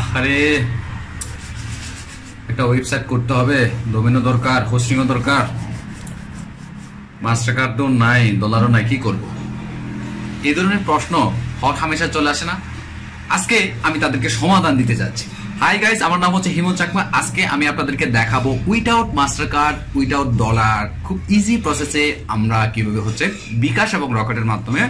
আহারে একটা ওয়েবসাইট করতে হবে ডোমেনও দরকার হোস্টিংও দরকার মাস্টার কার্ড তো নাই ডলারও নাই কি করব এই ধরনের প্রশ্ন হক হামেশা চলে আসে না আজকে আমি তাদেরকে সমাধান দিতে যাচ্ছি হাই গাইস আমার নাম হচ্ছে হিমন্ত চাকমা আজকে আমি আপনাদেরকে দেখাবো without master card without dollar খুব ইজি প্রসেসে আমরা কিভাবে হচ্ছে বিকাশ এবং রকেটের মাধ্যমে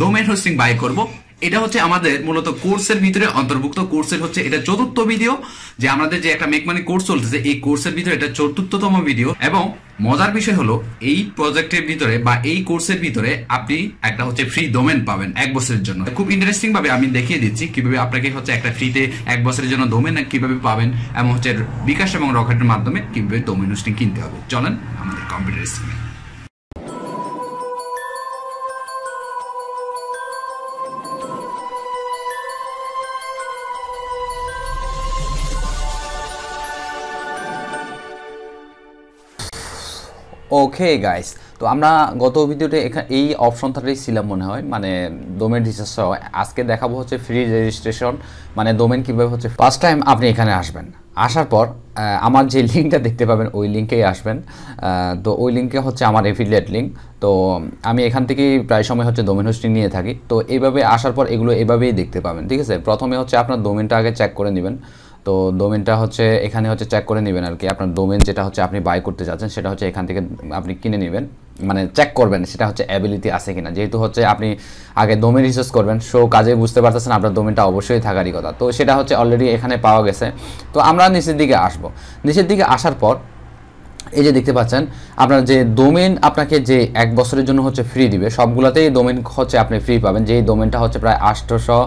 ডোমেন হোস্টিং বাই করব এটা হচ্ছে আমাদের মূলত কোর্সের ভিতরে অন্তর্ভুক্ত কোর্সের হচ্ছে এটা চতুর্থ ভিডিও যে আমাদের যে একটা মেকমানি কোর্স চলতেছে এই কোর্সের ভিতরে এটা চতুর্থতম ভিডিও এবং মজার বিষয় হলো এই প্রজেক্টের ভিতরে বা এই কোর্সের ভিতরে আপনি একটা হচ্ছে ফ্রি ডোমেন পাবেন এক বছরের জন্য খুব ইন্টারেস্টিং ভাবে আমি দেখিয়ে দিচ্ছি কিভাবে আপনাকে হচ্ছে একটা ফ্রিতে এক বছরের জন্য ডোমেন কিভাবে পাবেন এবং হচ্ছে বিকাশ এবং রকেটের মাধ্যমে কিভাবে ডোমেন হোস্টিং কিনতে হবে চলেন আমাদের কম্পিউটার স্ক্রিনে ওকে গাইস তো আমরা গত ভিডিওতে এখানে এই অপশনটাই ছিলাম মনে হয় মানে ডোমেন রিচার্জ আজকে দেখাবো হচ্ছে ফ্রি রেজিস্ট্রেশন মানে ডোমেন কীভাবে হচ্ছে ফার্স্ট টাইম আপনি এখানে আসবেন আসার পর আমার যে লিঙ্কটা দেখতে পাবেন ওই লিঙ্কেই আসবেন তো ওই লিঙ্কে হচ্ছে আমার এফিলিয়েট লিঙ্ক তো আমি এখান থেকেই প্রায় সময় হচ্ছে ডোমেন হোস্টিং নিয়ে থাকি তো এইভাবে আসার পর এগুলো এভাবেই দেখতে পাবেন ঠিক আছে প্রথমে হচ্ছে আপনার ডোমেনটা আগে চেক করে নেবেন তো ডোমেনটা হচ্ছে এখানে হচ্ছে চেক করে নেবেন আর কি আপনার ডোমেন যেটা হচ্ছে আপনি বাই করতে যাচ্ছেন সেটা হচ্ছে এখান থেকে আপনি কিনে নেবেন মানে চেক করবেন সেটা হচ্ছে অ্যাবিলিটি আছে কিনা যেহেতু হচ্ছে আপনি আগে ডোমেন রিসার্চ করবেন সো কাজে বুঝতে পারতেছেন আপনার ডোমেনটা অবশ্যই থাকারই কথা তো সেটা হচ্ছে অলরেডি এখানে পাওয়া গেছে তো আমরা নিচের দিকে আসবো নিচের দিকে আসার পর এই যে দেখতে পাচ্ছেন আপনার যে ডোমেন আপনাকে যে এক বছরের জন্য হচ্ছে ফ্রি দিবে সবগুলোতেই ডোমেন হচ্ছে আপনি ফ্রি পাবেন যেই ডোমেনটা হচ্ছে প্রায় আটশোশো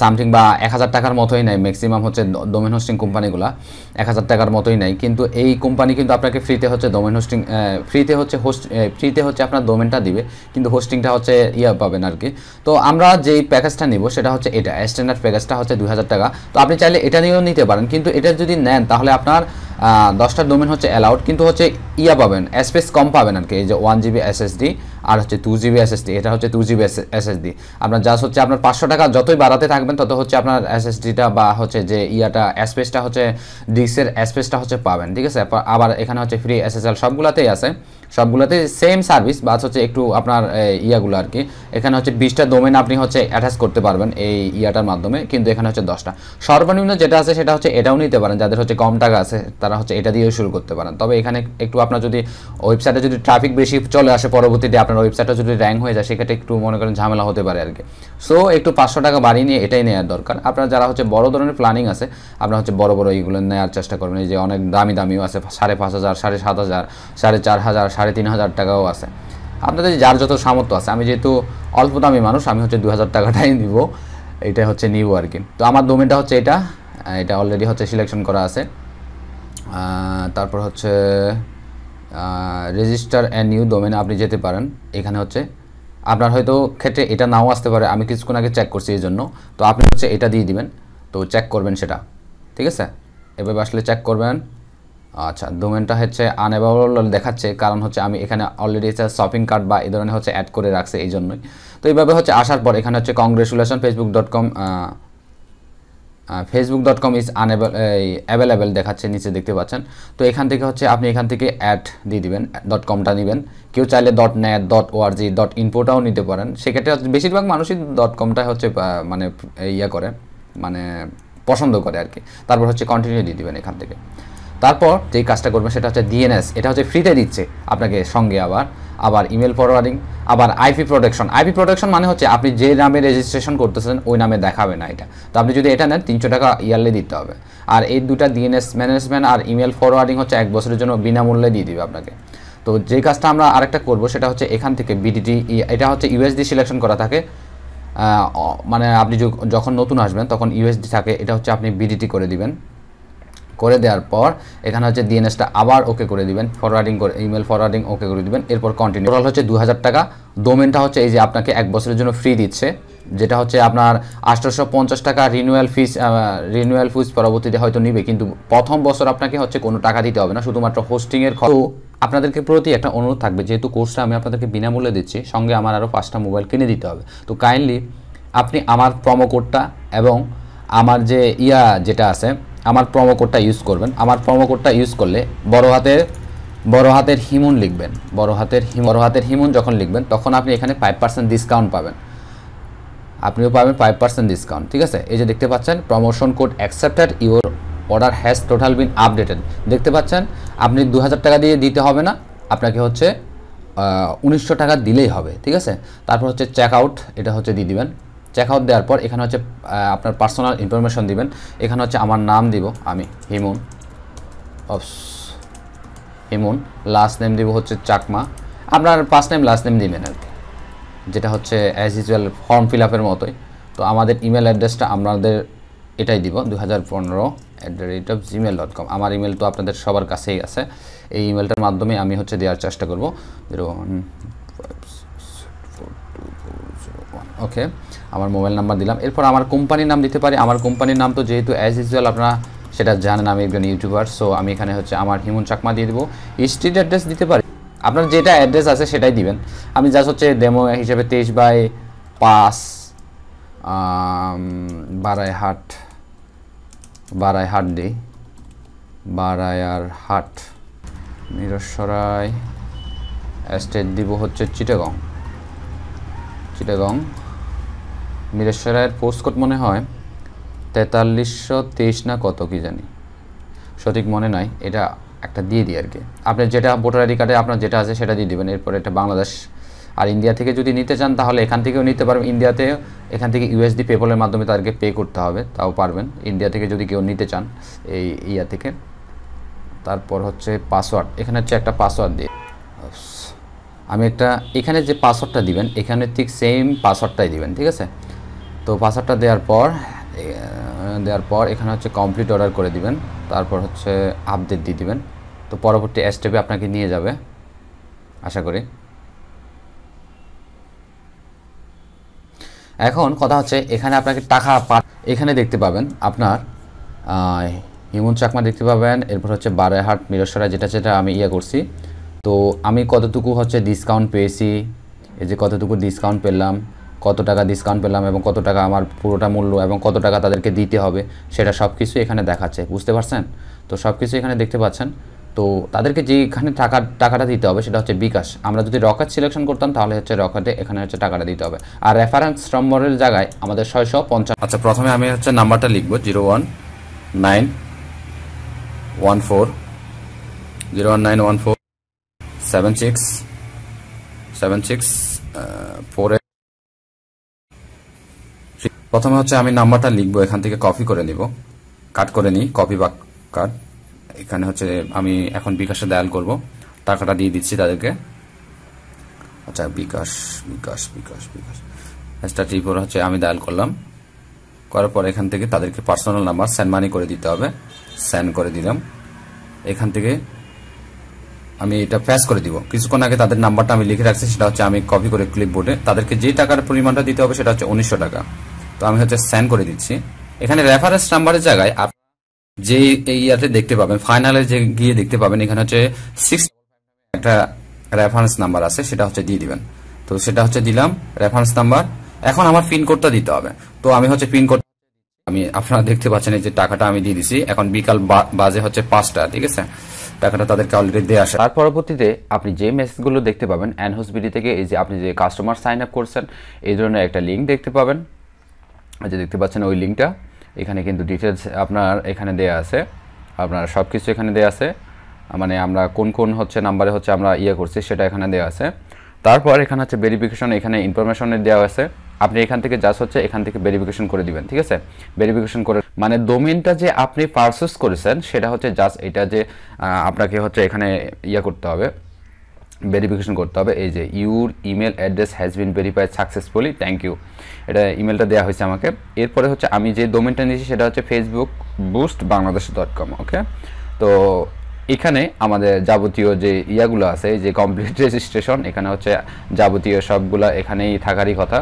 সামথিং বা এক হাজার টাকার মতোই নেয় ম্যাক্সিমাম হচ্ছে ডোমেন হোস্টিং কোম্পানিগুলো এক হাজার টাকার মতোই নেয় কিন্তু এই কোম্পানি কিন্তু আপনাকে ফ্রিতে হচ্ছে ডোমেন হোস্টিং ফ্রিতে হচ্ছে হোস্ট ফ্রিতে হচ্ছে আপনার ডোমেনটা দিবে কিন্তু হোস্টিংটা হচ্ছে ইয়ে পাবেন আর কি তো আমরা যেই প্যাকেজটা নিব সেটা হচ্ছে এটা স্ট্যান্ডার্ড প্যাকেজটা হচ্ছে দুই টাকা তো আপনি চাইলে এটা নিয়েও নিতে পারেন কিন্তু এটা যদি নেন তাহলে আপনার দশটা ডোমেন হচ্ছে অ্যালাউড কিন্তু হচ্ছে ইয়া পাবেন স্পেস কম পাবেন আর কি এই যে ওয়ান জিবি এসএসডি আর হচ্ছে টু জিবি এসএসডি এটা হচ্ছে টু জিবি এসএসডি আপনার জাস্ট হচ্ছে আপনার পাঁচশো টাকা যতই বাড়াতে থাকবেন তত হচ্ছে আপনার এসএসডিটা বা হচ্ছে যে ইয়াটা স্পেসটা হচ্ছে ডিস্কের স্পেসটা হচ্ছে পাবেন ঠিক আছে আবার এখানে হচ্ছে ফ্রি এসএসএল সবগুলাতেই আছে সবগুলোতে সেম সার্ভিস বা হচ্ছে একটু আপনার ইয়াগুলো আর কি এখানে হচ্ছে বিশটা ডোমেন আপনি হচ্ছে অ্যাটাচ করতে পারবেন এই ইয়াটার মাধ্যমে কিন্তু এখানে হচ্ছে দশটা সর্বনিম্ন যেটা আছে সেটা হচ্ছে এটাও নিতে পারেন যাদের হচ্ছে কম টাকা আছে তারা হচ্ছে এটা দিয়েও শুরু করতে পারেন তবে এখানে একটু আপনার যদি ওয়েবসাইটে যদি ট্রাফিক বেশি চলে আসে পরবর্তীতে আপনার ওয়েবসাইটটা যদি র্যাঙ্ক হয়ে যায় সেক্ষেত্রে একটু মনে করেন ঝামেলা হতে পারে আর কি সো একটু পাঁচশো টাকা বাড়িয়ে নিয়ে এটাই নেওয়ার দরকার আপনার যারা হচ্ছে বড় ধরনের প্ল্যানিং আছে আপনার হচ্ছে বড় বড় এইগুলো নেওয়ার চেষ্টা করবেন এই যে অনেক দামি দামিও আছে সাড়ে পাঁচ হাজার সাড়ে সাত হাজার সাড়ে চার হাজার সাড়ে তিন হাজার টাকাও আছে আপনাদের যার যত সামর্থ্য আছে আমি যেহেতু অল্প দামি মানুষ আমি হচ্ছে দু হাজার টাকাটাই নিব এটা হচ্ছে নিব আর কি তো আমার ডোমেনটা হচ্ছে এটা এটা অলরেডি হচ্ছে সিলেকশন করা আছে তারপর হচ্ছে রেজিস্টার অ্যান্ড নিউ ডোমেনে আপনি যেতে পারেন এখানে হচ্ছে আপনার হয়তো ক্ষেত্রে এটা নাও আসতে পারে আমি কিছুক্ষণ আগে চেক করছি এই জন্য তো আপনি হচ্ছে এটা দিয়ে দিবেন তো চেক করবেন সেটা ঠিক আছে এভাবে আসলে চেক করবেন আচ্ছা ডোমেনটা হচ্ছে আনএভেলেবল দেখাচ্ছে কারণ হচ্ছে আমি এখানে অলরেডি হচ্ছে শপিং কার্ট বা এই ধরনের হচ্ছে অ্যাড করে রাখছে এই জন্যই তো এইভাবে হচ্ছে আসার পর এখানে হচ্ছে congratulation Facebook dot com Facebook dot com is unable available দেখাচ্ছে নিচে দেখতে পাচ্ছেন তো এখান থেকে হচ্ছে আপনি এখান থেকে অ্যাড দিয়ে দিবেন ডট কমটা নেবেন কেউ চাইলে dot net dot org dot ইনপোটাও নিতে পারেন সেক্ষেত্রে বেশিরভাগ মানুষই ডট কমটা হচ্ছে মানে ইয়া করে মানে পছন্দ করে আর কি তারপর হচ্ছে কন্টিনিউ দিয়ে দেবেন এখান থেকে তারপর যেই কাজটা করবেন সেটা হচ্ছে ডিএনএস এটা হচ্ছে ফ্রিতে দিচ্ছে আপনাকে সঙ্গে আবার আবার ইমেল ফরওয়ার্ডিং আবার আইপি প্রোটেকশন আইপি প্রোটেকশন মানে হচ্ছে আপনি যে নামে রেজিস্ট্রেশন করতেছেন ওই নামে দেখাবে না এটা তো আপনি যদি এটা নেন তিনশো টাকা ইয়ারলি দিতে হবে আর এই দুটা ডিএনএস ম্যানেজমেন্ট আর ইমেল ফরওয়ার্ডিং হচ্ছে এক বছরের জন্য বিনামূল্যে দিয়ে দিবে আপনাকে তো যে কাজটা আমরা আরেকটা করব সেটা হচ্ছে এখান থেকে বিডিটি এটা হচ্ছে ইউএসডি সিলেকশন করা থাকে মানে আপনি যখন নতুন আসবেন তখন ইউএসডি থাকে এটা হচ্ছে আপনি বিডিটি করে দিবেন করে দেওয়ার পর এখানে হচ্ছে ডিএনএসটা আবার ওকে করে দিবেন ফরওয়ার্ডিং করে ইমেল ফরওয়ার্ডিং ওকে করে দিবেন এরপর কন্টিনিউ টোটাল হচ্ছে দু টাকা ডোমেনটা হচ্ছে এই যে আপনাকে এক বছরের জন্য ফ্রি দিচ্ছে যেটা হচ্ছে আপনার আঠারোশো পঞ্চাশ টাকা রিনিউয়াল ফিস রিনিউয়াল ফিস পরবর্তীতে হয়তো নিবে কিন্তু প্রথম বছর আপনাকে হচ্ছে কোনো টাকা দিতে হবে না শুধুমাত্র হোস্টিংয়ের খরচ আপনাদেরকে প্রতি একটা অনুরোধ থাকবে যেহেতু কোর্সটা আমি আপনাদেরকে বিনামূল্যে দিচ্ছি সঙ্গে আমার আরও পাঁচটা মোবাইল কিনে দিতে হবে তো কাইন্ডলি আপনি আমার প্রমো কোডটা এবং আমার যে ইয়া যেটা আছে আমার প্রমো কোডটা ইউজ করবেন আমার প্রমো কোডটা ইউজ করলে বড় হাতের বড় হাতের হিমুন লিখবেন বড় হাতের হিম বড় হাতের হিমুন যখন লিখবেন তখন আপনি এখানে ফাইভ পার্সেন্ট ডিসকাউন্ট পাবেন আপনিও পাবেন ফাইভ পার্সেন্ট ডিসকাউন্ট ঠিক আছে এই যে দেখতে পাচ্ছেন promotion code accepted your order has total been updated দেখতে পাচ্ছেন আপনি দু টাকা দিয়ে দিতে হবে না আপনাকে হচ্ছে উনিশশো টাকা দিলেই হবে ঠিক আছে তারপর হচ্ছে চেক আউট এটা হচ্ছে দিয়ে দিবেন চেক আউট দেওয়ার পর এখানে হচ্ছে আপনার পার্সোনাল ইনফরমেশন দিবেন এখানে হচ্ছে আমার নাম দিব আমি হিমুন অপস ইমন লাস্ট নেম দিব হচ্ছে চাকমা আপনার ফার্স্ট নেম লাস্ট নেম দিবেন আর কি যেটা হচ্ছে অ্যাজ ইউজুয়াল ফর্ম ফিল আপের মতোই তো আমাদের ইমেল অ্যাড্রেসটা আপনাদের এটাই দিব দু হাজার পনেরো at the rate of Gmail dot com আমার ইমেল তো আপনাদের সবার কাছেই আছে এই ইমেলটার মাধ্যমে আমি হচ্ছে দেওয়ার চেষ্টা করবো জিরো ওকে আমার মোবাইল নাম্বার দিলাম এরপর আমার কোম্পানির নাম দিতে পারি আমার কোম্পানির নাম তো যেহেতু অ্যাজ ইউজুয়াল আপনারা সেটা জানেন আমি একজন ইউটিউবার সো আমি এখানে হচ্ছে আমার হিমুন চাকমা দিয়ে দেবো স্ট্রিট অ্যাড্রেস দিতে পারি আপনার যেটা অ্যাড্রেস আছে সেটাই দিবেন আমি জাস্ট হচ্ছে ডেমো হিসেবে তেইশ বাই পাঁচ বারাইহাট বারাইহাট দিই বারায়ার হাট নিরস্বরায় স্টেট দিব হচ্ছে চিটাগং চিটাগং মিরেশ্বরায়ের পোস্ট কোড মনে হয় তেতাল্লিশশো তেইশ না কত কি জানি সঠিক মনে নয় এটা একটা দিয়ে দিই আর কি আপনি যেটা ভোটার আইডি কার্ডে আপনার যেটা আছে সেটা দিয়ে দেবেন এরপর এটা বাংলাদেশ আর ইন্ডিয়া থেকে যদি নিতে চান তাহলে এখান থেকেও নিতে পারবেন ইন্ডিয়াতে এখান থেকে ইউএসডি পেপলের মাধ্যমে তাদেরকে পে করতে হবে তাও পারবেন ইন্ডিয়া থেকে যদি কেউ নিতে চান এই ইয়া থেকে তারপর হচ্ছে পাসওয়ার্ড এখানে হচ্ছে একটা পাসওয়ার্ড দিয়ে আমি একটা এখানে যে পাসওয়ার্ডটা দিবেন এখানে ঠিক সেম পাসওয়ার্ডটাই দিবেন ঠিক আছে তো পাসওয়ার্ডটা দেওয়ার পর দেওয়ার পর এখানে হচ্ছে কমপ্লিট অর্ডার করে দিবেন তারপর হচ্ছে আপডেট দিয়ে দিবেন তো পরবর্তী স্টেপে আপনাকে নিয়ে যাবে আশা করি এখন কথা হচ্ছে এখানে আপনাকে টাকা এখানে দেখতে পাবেন আপনার হিমন্ত চাকমা দেখতে পাবেন এরপর হচ্ছে বারেহাট মিরসরা যেটা যেটা আমি ইয়ে করছি তো আমি কতটুকু হচ্ছে ডিসকাউন্ট পেয়েছি এই যে কতটুকু ডিসকাউন্ট পেলাম কত টাকা ডিসকাউন্ট পেলাম এবং কত টাকা আমার পুরোটা মূল্য এবং কত টাকা তাদেরকে দিতে হবে সেটা সব কিছু এখানে দেখাচ্ছে বুঝতে পারছেন তো সব কিছু এখানে দেখতে পাচ্ছেন তো তাদেরকে যেখানে টাকা টাকাটা দিতে হবে সেটা হচ্ছে বিকাশ আমরা যদি রকেট সিলেকশন করতাম তাহলে হচ্ছে রকেটে এখানে হচ্ছে টাকাটা দিতে হবে আর রেফারেন্স নম্বরের জায়গায় আমাদের ছয়শো পঞ্চাশ আচ্ছা প্রথমে আমি হচ্ছে নাম্বারটা লিখবো zero one nine one four zero one nine one four seven six seven six four প্রথমে হচ্ছে আমি নাম্বারটা লিখবো এখান থেকে কপি করে নিব কাট করে নিই কপি বা কাট এখানে হচ্ছে আমি এখন বিকাশে ডায়াল করব টাকাটা দিয়ে দিচ্ছি তাদেরকে আচ্ছা বিকাশ বিকাশ বিকাশ বিকাশ একটা পর হচ্ছে আমি ডায়াল করলাম করার পর এখান থেকে তাদেরকে পার্সোনাল নাম্বার সেন্ড মানি করে দিতে হবে সেন্ড করে দিলাম এখান থেকে আমি এটা প্যাস করে দিব কিছুক্ষণ আগে তাদের নাম্বারটা আমি লিখে রাখছি সেটা হচ্ছে আমি কপি করে ক্লিপবোর্ডে তাদেরকে যে টাকার পরিমাণটা দিতে হবে সেটা হচ্ছে উনিশশো টাকা তো আমি হচ্ছে সেন্ড করে দিচ্ছি এখানে রেফারেন্স নাম্বারের জায়গায় আপনি যে ইয়াতে দেখতে পাবেন ফাইনালে যে গিয়ে দেখতে পাবেন এখানে হচ্ছে সিক্স একটা রেফারেন্স নাম্বার আছে সেটা হচ্ছে দিয়ে দিবেন তো সেটা হচ্ছে দিলাম রেফারেন্স নাম্বার এখন আমার পিন কোডটা দিতে হবে তো আমি হচ্ছে পিন কোড আমি আপনারা দেখতে পাচ্ছেন এই যে টাকাটা আমি দিয়ে দিছি এখন বিকাল বাজে হচ্ছে পাঁচটা ঠিক আছে টাকাটা তাদেরকে অলরেডি দিয়ে আসে তার পরবর্তীতে আপনি যে মেসেজগুলো দেখতে পাবেন অ্যানহোসবিডি থেকে এই যে আপনি যে কাস্টমার সাইন আপ করছেন এই ধরনের একটা লিঙ্ক দেখতে পাবেন যে দেখতে পাচ্ছেন ওই লিঙ্কটা এখানে কিন্তু ডিটেলস আপনার এখানে দেয়া আছে আপনার সব কিছু এখানে দেয়া আছে মানে আমরা কোন কোন হচ্ছে নাম্বারে হচ্ছে আমরা ইয়ে করছি সেটা এখানে দেওয়া আছে তারপর এখানে হচ্ছে ভেরিফিকেশন এখানে ইনফরমেশনের দেওয়া আছে আপনি এখান থেকে যা হচ্ছে এখান থেকে ভেরিফিকেশন করে দিবেন ঠিক আছে ভেরিফিকেশন করে মানে ডোমেনটা যে আপনি পারচেস করেছেন সেটা হচ্ছে জাস্ট এটা যে আপনাকে হচ্ছে এখানে ইয়ে করতে হবে ভেরিফিকেশন করতে হবে এই যে your email address has been verified successfully thank you এটা ইমেলটা দেওয়া হয়েছে আমাকে এরপরে হচ্ছে আমি যে ডোমেনটা নিয়েছি সেটা হচ্ছে Facebook boost Bangladesh dot com okay তো এখানে আমাদের যাবতীয় যে ইয়াগুলো আছে যে কমপ্লিট রেজিস্ট্রেশন এখানে হচ্ছে যাবতীয় সবগুলা এখানেই থাকারই কথা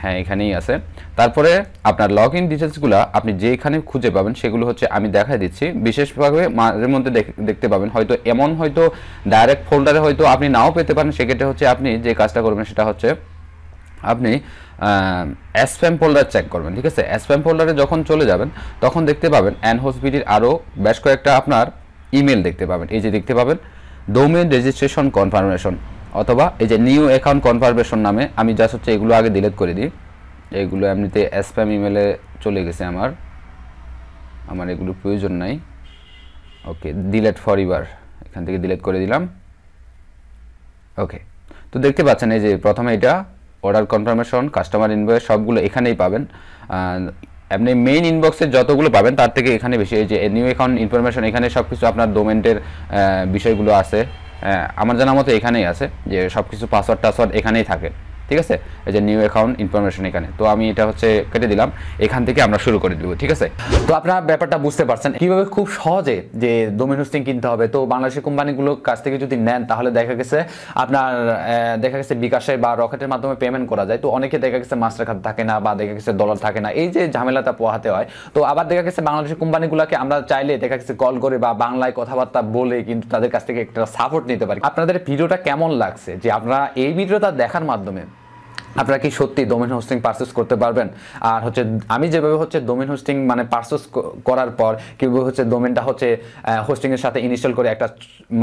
হ্যাঁ এখানেই আছে তারপরে আপনার লগ ইন ডিটেলসগুলো আপনি যেখানে খুঁজে পাবেন সেগুলো হচ্ছে আমি দেখাই দিচ্ছি বিশেষভাবে মাঝে মধ্যে দেখতে পাবেন হয়তো এমন হয়তো ডাইরেক্ট ফোল্ডারে হয়তো আপনি নাও পেতে পারেন সেক্ষেত্রে হচ্ছে আপনি যে কাজটা করবেন সেটা হচ্ছে আপনি অ্যাসপ্যাম ফোল্ডার চেক করবেন ঠিক আছে অ্যাসপ্যাম ফোল্ডারে যখন চলে যাবেন তখন দেখতে পাবেন অ্যান হসপিটির আরও বেশ কয়েকটা আপনার ইমেল দেখতে পাবেন এই যে দেখতে পাবেন ডোমেন রেজিস্ট্রেশন কনফার্মেশন অথবা এই যে নিউ অ্যাকাউন্ট কনফার্মেশন নামে আমি জাস্ট হচ্ছে এগুলো আগে ডিলেট করে দিই এগুলো এমনিতে স্প্যাম ইমেলে চলে গেছে আমার আমার এগুলো প্রয়োজন নাই ওকে ডিলেট ফর ইভার এখান থেকে ডিলেট করে দিলাম ওকে তো দেখতে পাচ্ছেন এই যে প্রথমে এটা অর্ডার কনফার্মেশন কাস্টমার ইনভয়েস সবগুলো এখানেই পাবেন আপনি মেইন ইনবক্সে যতগুলো পাবেন তার থেকে এখানে বেশি এই যে নিউ অ্যাকাউন্ট ইনফরমেশন এখানে সব কিছু আপনার ডোমেন্টের বিষয়গুলো আছে হ্যাঁ, আমার জানা মতো এখানেই আছে যে সব কিছু পাসওয়ার্ড টাসওয়ার্ড এখানেই থাকে ঠিক আছে এই যে নিউ অ্যাকাউন্ট ইনফরমেশন এখানে তো আমি এটা হচ্ছে কেটে দিলাম এখান থেকে আমরা শুরু করে দিব ঠিক আছে তো আপনারা ব্যাপারটা বুঝতে পারছেন কিভাবে খুব সহজে যে ডোমেন হোস্টিং কিনতে হবে তো বাংলাদেশি কোম্পানিগুলোর কাছ থেকে যদি নেন তাহলে দেখা গেছে আপনার দেখা গেছে বিকাশে বা রকেটের মাধ্যমে পেমেন্ট করা যায় তো অনেকে দেখা গেছে মাস্টার কার্ড থাকে না বা দেখা গেছে ডলার থাকে না এই যে ঝামেলাটা পোহাতে হয় তো আবার দেখা গেছে বাংলাদেশের কোম্পানিগুলোকে আমরা চাইলে দেখা গেছে কল করে বা বাংলায় কথাবার্তা বলে কিন্তু তাদের কাছ থেকে একটা সাপোর্ট নিতে পারি আপনাদের ভিডিওটা কেমন লাগছে যে আপনারা এই ভিডিওটা দেখার মাধ্যমে আপনারা কি সত্যি ডোমেন হোস্টিং পারচেস করতে পারবেন আর হচ্ছে আমি যেভাবে হচ্ছে ডোমেন হোস্টিং মানে পারচেস করার পর কীভাবে হচ্ছে ডোমেনটা হচ্ছে হোস্টিংয়ের সাথে ইনস্টল করে একটা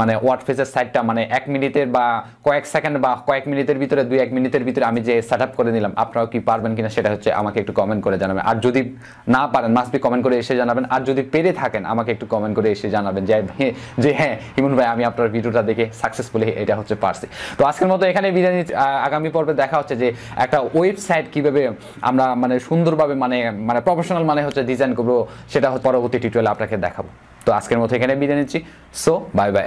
মানে ওয়ার্ড ফেসের সাইটটা মানে এক মিনিটের বা কয়েক সেকেন্ড বা কয়েক মিনিটের ভিতরে দুই এক মিনিটের ভিতরে আমি যে সেট করে নিলাম আপনারাও কি পারবেন কিনা সেটা হচ্ছে আমাকে একটু কমেন্ট করে জানাবেন আর যদি না পারেন মাস্ট বি কমেন্ট করে এসে জানাবেন আর যদি পেরে থাকেন আমাকে একটু কমেন্ট করে এসে জানাবেন যে হ্যাঁ, যে হ্যাঁ হিমন ভাই আমি আপনার ভিডিওটা দেখে সাকসেসফুলি এটা হচ্ছে পারছি তো আজকের মতো এখানে বিদায় আগামী পর্বে দেখা হচ্ছে যে একটা ওয়েবসাইট কিভাবে আমরা মানে সুন্দরভাবে মানে মানে প্রফেশনাল মানে হচ্ছে ডিজাইন করবো সেটা পরবর্তী টিউটোরিয়াল আপনাকে দেখাবো তো আজকের মতো এখানে বিদায় নিচ্ছি সো বাই বাই